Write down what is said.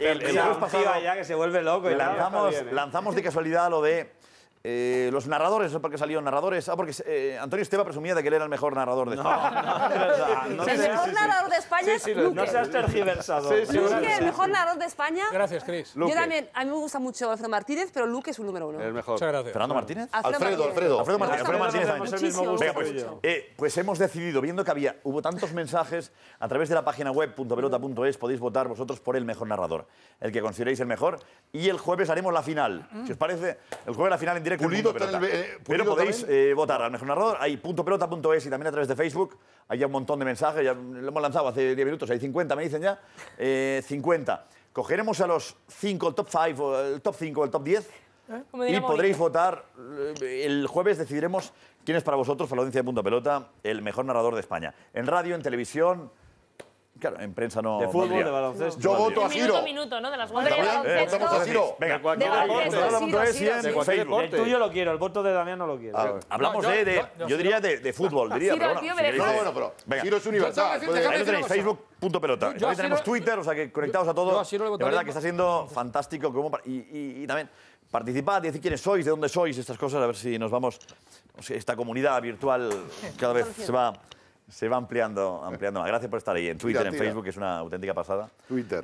el, pasado ya que se vuelve loco. lanzamos, lanzamos de casualidad lo de los narradores, ¿por qué salieron narradores? Ah, porque Antonio Esteba presumía de que él era el mejor narrador de no, no seas tergiversado. el mejor narrador de España. Gracias, Cris. Yo también, a mí me gusta mucho Alfredo Martínez, pero Luke es un número uno. El mejor. Muchas gracias. ¿Fernando Martínez? Alfredo, Alfredo. Alfredo Martínez. Alfredo Martínez pues, eh, pues, hemos decidido, viendo que había, hubo tantos mensajes, a través de la página web es, podéis votar vosotros por el mejor narrador, el que consideréis el mejor, y el jueves haremos la final. Mm. Si os parece, el jueves la final en directo eh, Pulido Pero podéis eh, votar al mejor narrador, hay .pelota.es y también a través de Facebook, hay un montón de mensajes, ya lo hemos lanzado hace 10 minutos, hay 50, me dicen ya. 50. Eh, Cogeremos a los 5, el top 5, el top 5, el top 10. ¿Eh? Y podréis ¿eh? votar. El jueves decidiremos quién es para vosotros, audiencia de Punto Pelota, el mejor narrador de España. En radio, en televisión, Claro, en prensa no. De fútbol, de baloncesto. Yo voto a Ciro. Minuto, ¿no? De las guardias. Votamos a Ciro. Venga, cualquier deporte. El tuyo lo quiero, el voto de Damián no lo quiero. Ah, hablamos de, yo, diría de, de fútbol, diría. no, bueno, pero Ciro es universal. Ahí lo tenéis, Facebook. Punto pelota. tenemos Twitter, o sea que conectados a todos. la verdad que está siendo fantástico. y, también participad y decir quiénes sois, de dónde sois, estas cosas, a ver si nos vamos. Esta comunidad virtual cada vez se va se va ampliando, ampliando más. Gracias por estar ahí en Twitter, en Facebook, que es una auténtica pasada. Twitter.